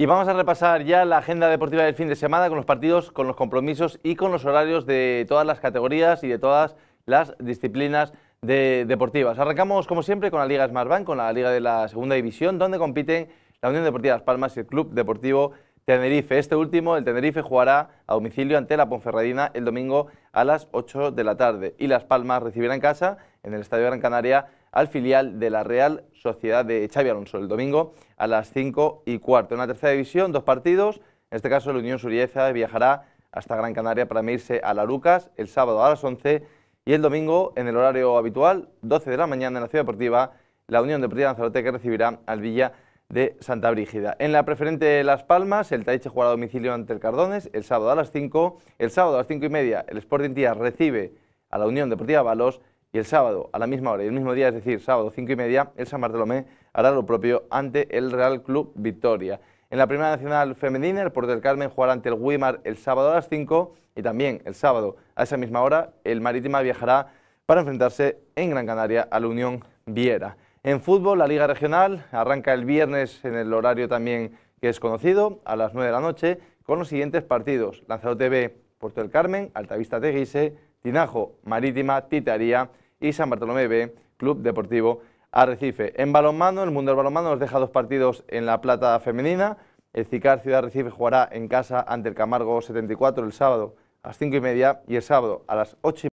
Y vamos a repasar ya la agenda deportiva del fin de semana con los partidos, con los compromisos y con los horarios de todas las categorías y de todas las disciplinas deportivas. Arrancamos, como siempre, con la Liga Bank, con la Liga de la Segunda División, donde compiten la Unión Deportiva Las Palmas y el Club Deportivo Tenerife. Este último, el Tenerife, jugará a domicilio ante la Ponferradina el domingo a las 8 de la tarde. Y Las Palmas recibirá en casa, en el Estadio Gran Canaria, al filial de la Real Sociedad de Xavi Alonso el domingo a las 5 y cuarto. En la tercera división, dos partidos. En este caso, la Unión Surieza viajará hasta Gran Canaria para medirse a la Lucas el sábado a las 11 y el domingo, en el horario habitual, 12 de la mañana en la Ciudad Deportiva, la Unión Deportiva Lanzarote que recibirá al Villa de Santa Brígida. En la preferente Las Palmas, el Taiche jugará a domicilio ante el Cardones el sábado a las 5. El sábado a las 5 y media, el Sporting Tía recibe a la Unión Deportiva Balos y el sábado a la misma hora y el mismo día, es decir, sábado 5 y media, el San Bartolomé hará lo propio ante el Real Club Victoria. En la Primera Nacional Femenina, el Puerto del Carmen jugará ante el Guimar el sábado a las 5 y también el sábado a esa misma hora el Marítima viajará para enfrentarse en Gran Canaria a la Unión Viera. En fútbol, la Liga Regional arranca el viernes en el horario también que es conocido, a las 9 de la noche, con los siguientes partidos. Lanzarote TV Puerto del Carmen, Altavista Teguise, Tinajo Marítima, Titaría y San Bartolomé B, Club Deportivo Arrecife. En balonmano, el mundo del balonmano nos deja dos partidos en la plata femenina. El Cicar Ciudad Arrecife jugará en casa ante el Camargo 74 el sábado a las 5 y media y el sábado a las 8 y